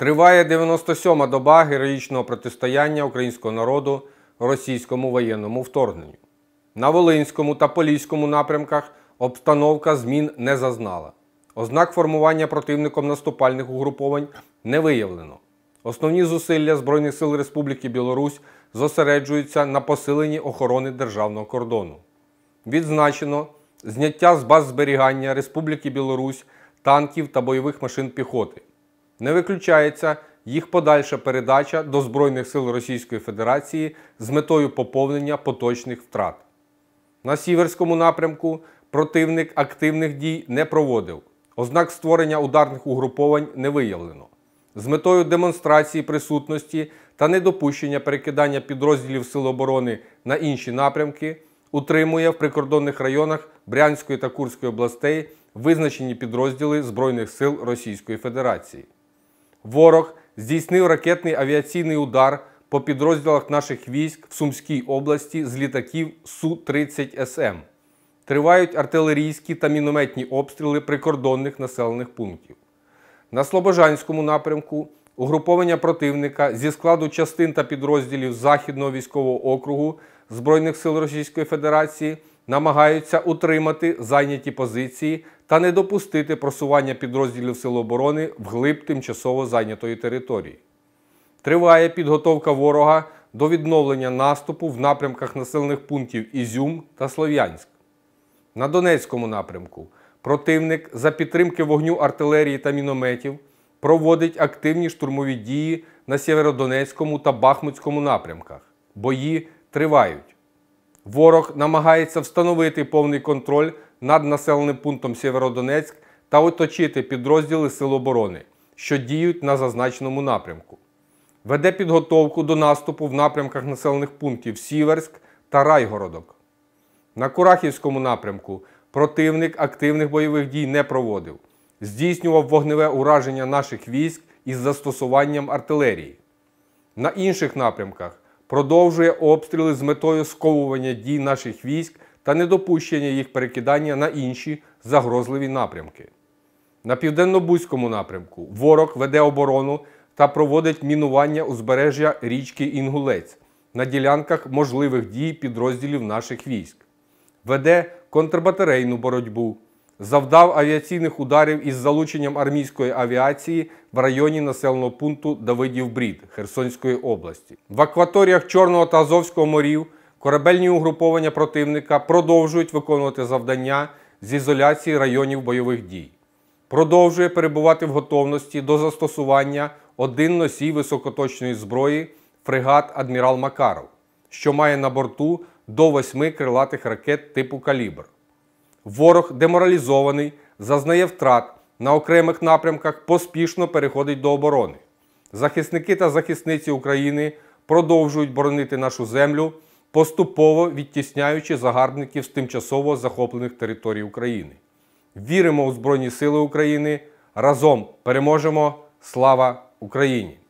Триває 97-ма доба героїчного протистояння українського народу російському воєнному вторгненню. На Волинському та Поліському напрямках обстановка змін не зазнала. Ознак формування противником наступальних угруповань не виявлено. Основні зусилля Збройних сил Республіки Білорусь зосереджуються на посиленні охорони державного кордону. Відзначено зняття з баз зберігання Республіки Білорусь танків та бойових машин піхоти. Не виключається їх подальша передача до Збройних сил Російської Федерації з метою поповнення поточних втрат. На Сіверському напрямку противник активних дій не проводив, ознак створення ударних угруповань не виявлено. З метою демонстрації присутності та недопущення перекидання підрозділів Сил оборони на інші напрямки утримує в прикордонних районах Брянської та Курської областей визначені підрозділи Збройних сил Російської Федерації. Ворог здійснив ракетний авіаційний удар по підрозділах наших військ в Сумській області з літаків Су-30СМ. Тривають артилерійські та мінометні обстріли прикордонних населених пунктів. На Слобожанському напрямку угруповання противника зі складу частин та підрозділів Західного військового округу Збройних сил Російської Федерації намагаються утримати зайняті позиції та не допустити просування підрозділів Сил оборони вглиб тимчасово зайнятої території. Триває підготовка ворога до відновлення наступу в напрямках населених пунктів Ізюм та Слов'янськ. На Донецькому напрямку противник за підтримки вогню артилерії та мінометів проводить активні штурмові дії на Сєвєродонецькому та Бахмутському напрямках. Бої тривають. Ворог намагається встановити повний контроль над населеним пунктом Сєвєродонецьк та оточити підрозділи Сил оборони, що діють на зазначеному напрямку. Веде підготовку до наступу в напрямках населених пунктів Сіверськ та Райгородок. На Курахівському напрямку противник активних бойових дій не проводив, здійснював вогневе ураження наших військ із застосуванням артилерії. На інших напрямках продовжує обстріли з метою сковування дій наших військ та недопущення їх перекидання на інші загрозливі напрямки. На південно-бузькому напрямку ворог веде оборону та проводить мінування узбережжя річки Інгулець на ділянках можливих дій підрозділів наших військ, веде контрбатарейну боротьбу завдав авіаційних ударів із залученням армійської авіації в районі населеного пункту Давидів-Брід Херсонської області. В акваторіях Чорного та Азовського морів корабельні угруповання противника продовжують виконувати завдання з ізоляції районів бойових дій. Продовжує перебувати в готовності до застосування один носій високоточної зброї фрегат Адмірал Макаров, що має на борту до восьми крилатих ракет типу Калібр. Ворог деморалізований, зазнає втрат, на окремих напрямках поспішно переходить до оборони. Захисники та захисниці України продовжують боронити нашу землю, поступово відтісняючи загарбників з тимчасово захоплених територій України. Віримо у Збройні Сили України. Разом переможемо! Слава Україні!